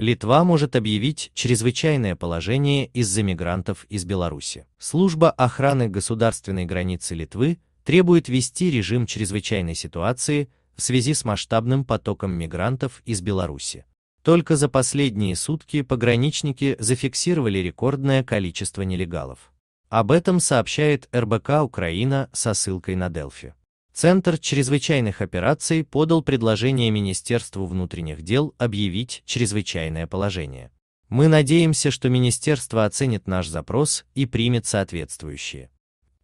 Литва может объявить чрезвычайное положение из-за мигрантов из Беларуси. Служба охраны государственной границы Литвы требует ввести режим чрезвычайной ситуации в связи с масштабным потоком мигрантов из Беларуси. Только за последние сутки пограничники зафиксировали рекордное количество нелегалов. Об этом сообщает РБК Украина со ссылкой на Дельфи. Центр чрезвычайных операций подал предложение Министерству внутренних дел объявить чрезвычайное положение. Мы надеемся, что Министерство оценит наш запрос и примет соответствующие.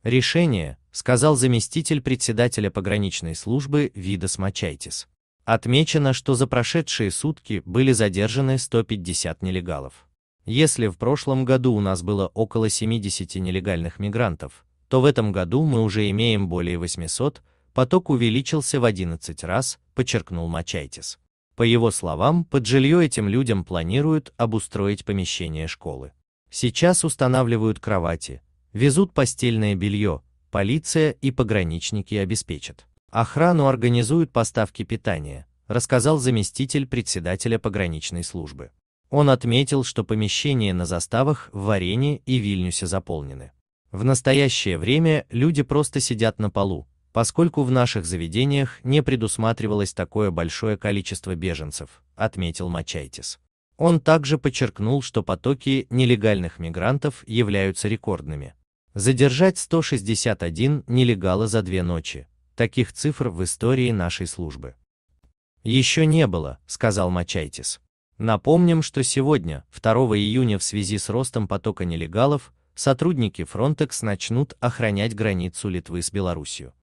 Решение, сказал заместитель председателя пограничной службы Видас Мачайтис. Отмечено, что за прошедшие сутки были задержаны 150 нелегалов. Если в прошлом году у нас было около 70 нелегальных мигрантов, то в этом году мы уже имеем более 800, поток увеличился в 11 раз, подчеркнул Мачайтис. По его словам, под жилье этим людям планируют обустроить помещение школы. Сейчас устанавливают кровати, везут постельное белье, полиция и пограничники обеспечат. Охрану организуют поставки питания, рассказал заместитель председателя пограничной службы. Он отметил, что помещения на заставах в Варене и Вильнюсе заполнены. В настоящее время люди просто сидят на полу, поскольку в наших заведениях не предусматривалось такое большое количество беженцев, отметил Мачайтис. Он также подчеркнул, что потоки нелегальных мигрантов являются рекордными. Задержать 161 нелегала за две ночи. Таких цифр в истории нашей службы. Еще не было, сказал Мачайтис. Напомним, что сегодня, 2 июня в связи с ростом потока нелегалов, сотрудники Frontex начнут охранять границу Литвы с Белоруссией.